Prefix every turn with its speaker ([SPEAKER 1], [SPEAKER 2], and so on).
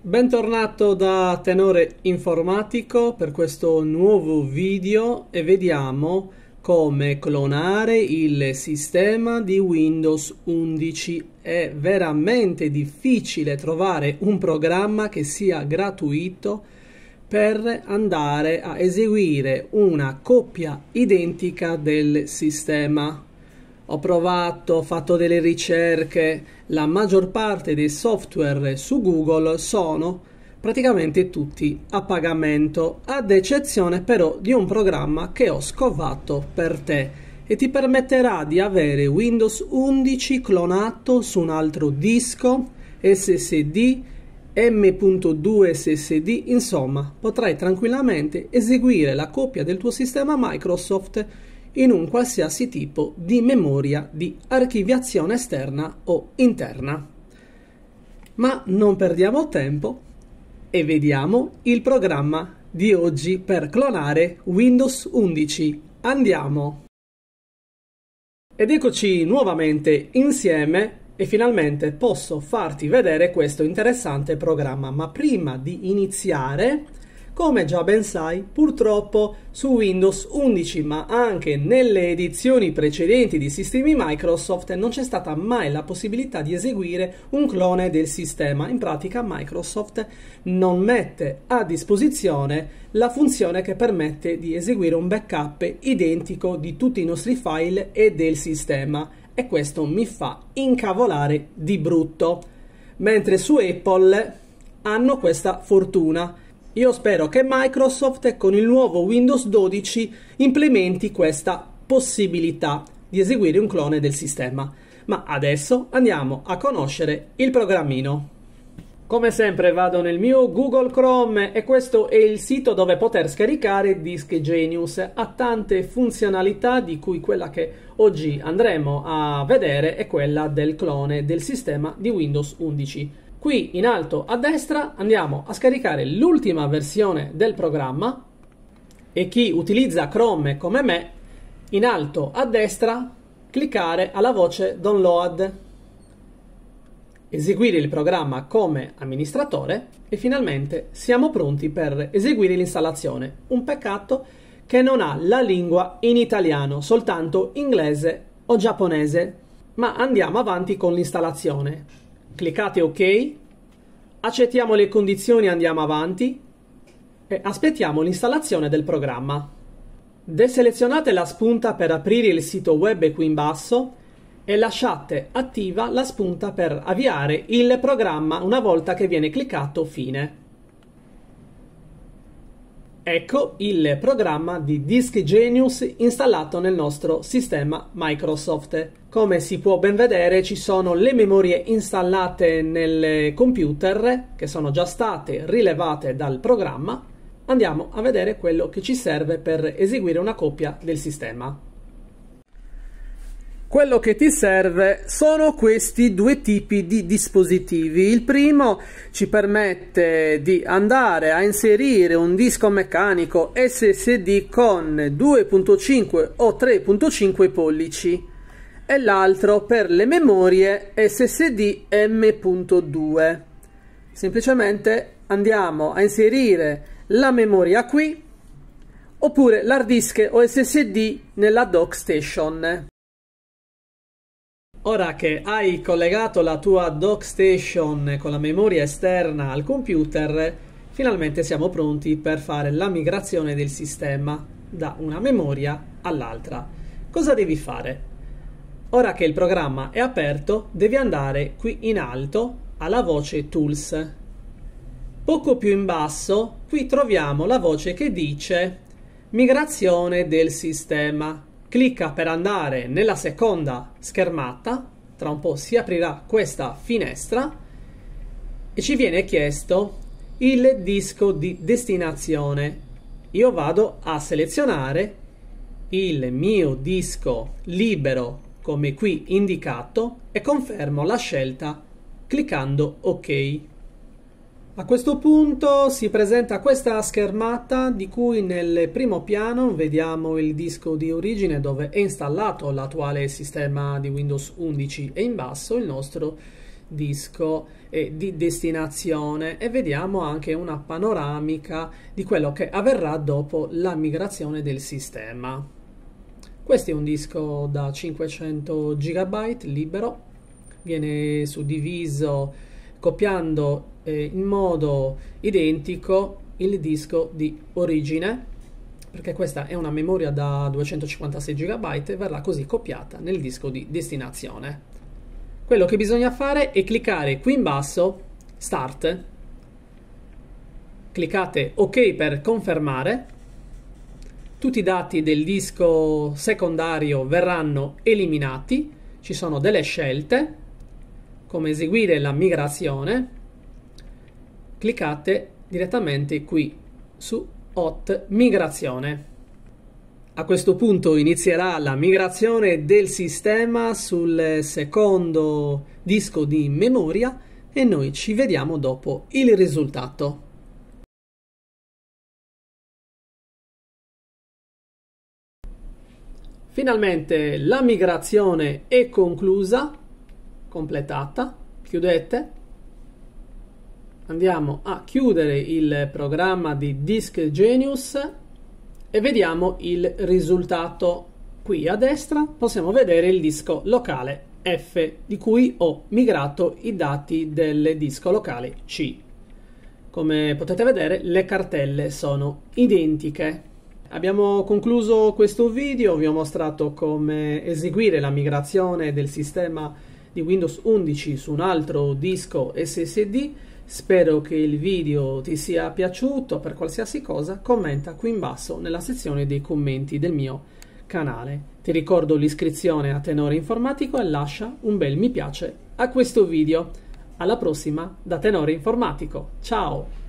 [SPEAKER 1] Bentornato da Tenore Informatico per questo nuovo video e vediamo come clonare il sistema di Windows 11. È veramente difficile trovare un programma che sia gratuito per andare a eseguire una copia identica del sistema ho provato, ho fatto delle ricerche, la maggior parte dei software su Google sono praticamente tutti a pagamento, ad eccezione però di un programma che ho scovato per te e ti permetterà di avere Windows 11 clonato su un altro disco, SSD, M.2 SSD, insomma potrai tranquillamente eseguire la copia del tuo sistema Microsoft in un qualsiasi tipo di memoria di archiviazione esterna o interna. Ma non perdiamo tempo e vediamo il programma di oggi per clonare Windows 11. Andiamo! Ed eccoci nuovamente insieme e finalmente posso farti vedere questo interessante programma. Ma prima di iniziare come già ben sai, purtroppo su Windows 11, ma anche nelle edizioni precedenti di sistemi Microsoft, non c'è stata mai la possibilità di eseguire un clone del sistema. In pratica Microsoft non mette a disposizione la funzione che permette di eseguire un backup identico di tutti i nostri file e del sistema. E questo mi fa incavolare di brutto. Mentre su Apple hanno questa fortuna io spero che Microsoft con il nuovo Windows 12 implementi questa possibilità di eseguire un clone del sistema. Ma adesso andiamo a conoscere il programmino. Come sempre vado nel mio Google Chrome e questo è il sito dove poter scaricare Disk Genius. Ha tante funzionalità di cui quella che oggi andremo a vedere è quella del clone del sistema di Windows 11. Qui in alto a destra andiamo a scaricare l'ultima versione del programma e chi utilizza Chrome come me, in alto a destra cliccare alla voce Download, eseguire il programma come amministratore e finalmente siamo pronti per eseguire l'installazione. Un peccato che non ha la lingua in italiano, soltanto inglese o giapponese. Ma andiamo avanti con l'installazione cliccate ok, accettiamo le condizioni e andiamo avanti e aspettiamo l'installazione del programma. Deselezionate la spunta per aprire il sito web qui in basso e lasciate attiva la spunta per avviare il programma una volta che viene cliccato fine. Ecco il programma di Disk Genius installato nel nostro sistema Microsoft. Come si può ben vedere ci sono le memorie installate nel computer che sono già state rilevate dal programma. Andiamo a vedere quello che ci serve per eseguire una copia del sistema quello che ti serve sono questi due tipi di dispositivi. Il primo ci permette di andare a inserire un disco meccanico SSD con 2.5 o 3.5 pollici e l'altro per le memorie SSD M.2. Semplicemente andiamo a inserire la memoria qui oppure l'hard disk o SSD nella dock station. Ora che hai collegato la tua dock station con la memoria esterna al computer, finalmente siamo pronti per fare la migrazione del sistema da una memoria all'altra. Cosa devi fare? Ora che il programma è aperto, devi andare qui in alto alla voce Tools. Poco più in basso, qui troviamo la voce che dice Migrazione del sistema Clicca per andare nella seconda schermata, tra un po' si aprirà questa finestra e ci viene chiesto il disco di destinazione. Io vado a selezionare il mio disco libero come qui indicato e confermo la scelta cliccando ok. A questo punto si presenta questa schermata di cui nel primo piano vediamo il disco di origine dove è installato l'attuale sistema di Windows 11 e in basso il nostro disco eh, di destinazione e vediamo anche una panoramica di quello che avverrà dopo la migrazione del sistema. Questo è un disco da 500 GB libero, viene suddiviso copiando eh, in modo identico il disco di origine, perché questa è una memoria da 256 GB e verrà così copiata nel disco di destinazione. Quello che bisogna fare è cliccare qui in basso Start, cliccate OK per confermare, tutti i dati del disco secondario verranno eliminati, ci sono delle scelte, come eseguire la migrazione, cliccate direttamente qui su Hot Migrazione. A questo punto inizierà la migrazione del sistema sul secondo disco di memoria e noi ci vediamo dopo il risultato. Finalmente la migrazione è conclusa completata, chiudete, andiamo a chiudere il programma di Disk Genius e vediamo il risultato. Qui a destra possiamo vedere il disco locale F di cui ho migrato i dati del disco locale C. Come potete vedere le cartelle sono identiche. Abbiamo concluso questo video, vi ho mostrato come eseguire la migrazione del sistema di Windows 11 su un altro disco SSD. Spero che il video ti sia piaciuto, per qualsiasi cosa commenta qui in basso nella sezione dei commenti del mio canale. Ti ricordo l'iscrizione a Tenore Informatico e lascia un bel mi piace a questo video. Alla prossima da Tenore Informatico. Ciao!